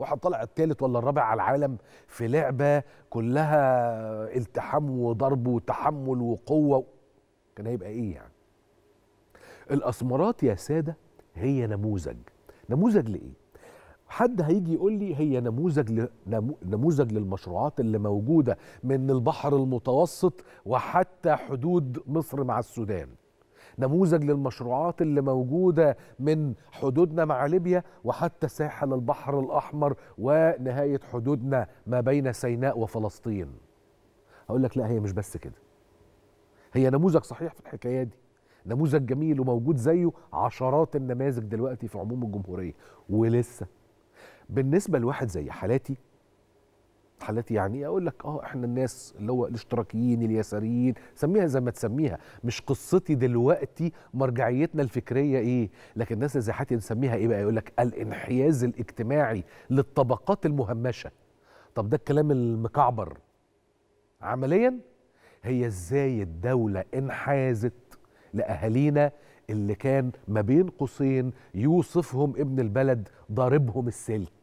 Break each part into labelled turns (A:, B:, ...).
A: وهطلع الثالث ولا الرابع على العالم في لعبه كلها التحام وضرب وتحمل وقوه كان هيبقى ايه يعني الاسمرات يا ساده هي نموذج نموذج لايه حد هيجي يقول لي هي نموذج ل... نموذج للمشروعات اللي موجوده من البحر المتوسط وحتى حدود مصر مع السودان نموذج للمشروعات اللي موجودة من حدودنا مع ليبيا وحتى ساحل البحر الأحمر ونهاية حدودنا ما بين سيناء وفلسطين هقول لك لا هي مش بس كده هي نموذج صحيح في الحكاية دي نموذج جميل وموجود زيه عشرات النماذج دلوقتي في عموم الجمهورية ولسه بالنسبة لواحد زي حالاتي حالات يعني اقول لك اه احنا الناس اللي هو الاشتراكيين اليساريين سميها زي ما تسميها مش قصتي دلوقتي مرجعيتنا الفكريه ايه لكن الناس زي حاتي نسميها ايه بقى يقول لك الانحياز الاجتماعي للطبقات المهمشه طب ده الكلام المكعبر عمليا هي ازاي الدوله انحازت لاهالينا اللي كان ما بين قوسين يوصفهم ابن البلد ضاربهم السلك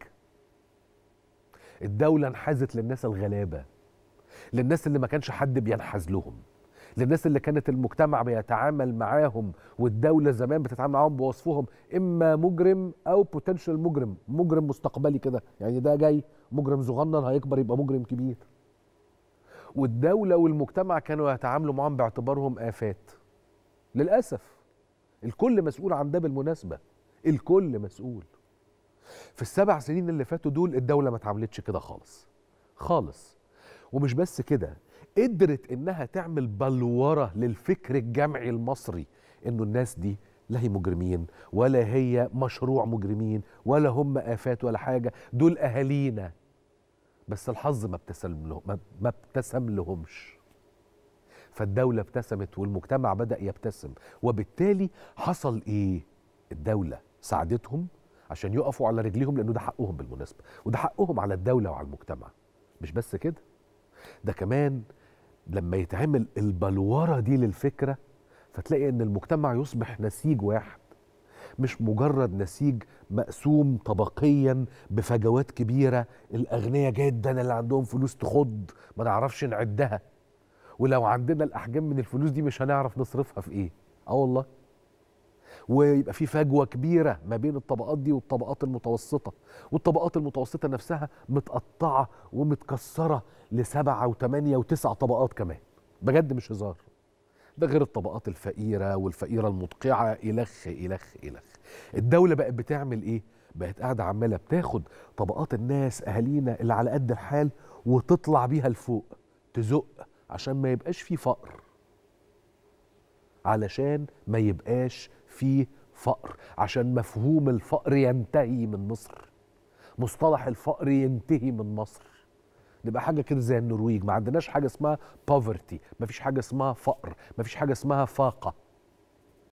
A: الدولة انحازت للناس الغلابة للناس اللي ما كانش حد بينحاز لهم للناس اللي كانت المجتمع بيتعامل معاهم والدولة زمان بتتعامل معاهم بوصفهم إما مجرم أو بوتنشال مجرم مجرم مستقبلي كده يعني ده جاي مجرم صغنن هيكبر يبقى مجرم كبير والدولة والمجتمع كانوا يتعاملوا معاهم باعتبارهم آفات للأسف الكل مسؤول عن ده بالمناسبة الكل مسؤول في السبع سنين اللي فاتوا دول الدولة ما تعملتش كده خالص خالص ومش بس كده قدرت انها تعمل بلورة للفكر الجمعي المصري انه الناس دي لا هي مجرمين ولا هي مشروع مجرمين ولا هم آفات ولا حاجة دول أهالينا بس الحظ ما ابتسم لهم ما ابتسم لهمش فالدولة ابتسمت والمجتمع بدأ يبتسم وبالتالي حصل إيه؟ الدولة ساعدتهم عشان يقفوا على رجليهم لانه ده حقهم بالمناسبه وده حقهم على الدوله وعلى المجتمع مش بس كده ده كمان لما يتعمل البلوره دي للفكره فتلاقي ان المجتمع يصبح نسيج واحد مش مجرد نسيج مقسوم طبقيا بفجوات كبيره الاغنياء جدا اللي عندهم فلوس تخض ما نعرفش نعدها ولو عندنا الاحجام من الفلوس دي مش هنعرف نصرفها في ايه اه والله ويبقى في فجوه كبيره ما بين الطبقات دي والطبقات المتوسطه والطبقات المتوسطه نفسها متقطعه ومتكسره لسبعه وثمانيه وتسع طبقات كمان بجد مش هزار ده غير الطبقات الفقيره والفقيره المدقعه الخ الخ الخ الدوله بقت بتعمل ايه بقت قاعده عماله بتاخد طبقات الناس اهالينا اللي على قد الحال وتطلع بيها لفوق تزق عشان ما يبقاش في فقر علشان ما يبقاش فيه فقر عشان مفهوم الفقر ينتهي من مصر مصطلح الفقر ينتهي من مصر نبقى حاجه كده زي النرويج ما عندناش حاجه اسمها بوفرتي ما فيش حاجه اسمها فقر ما فيش حاجه اسمها فاقه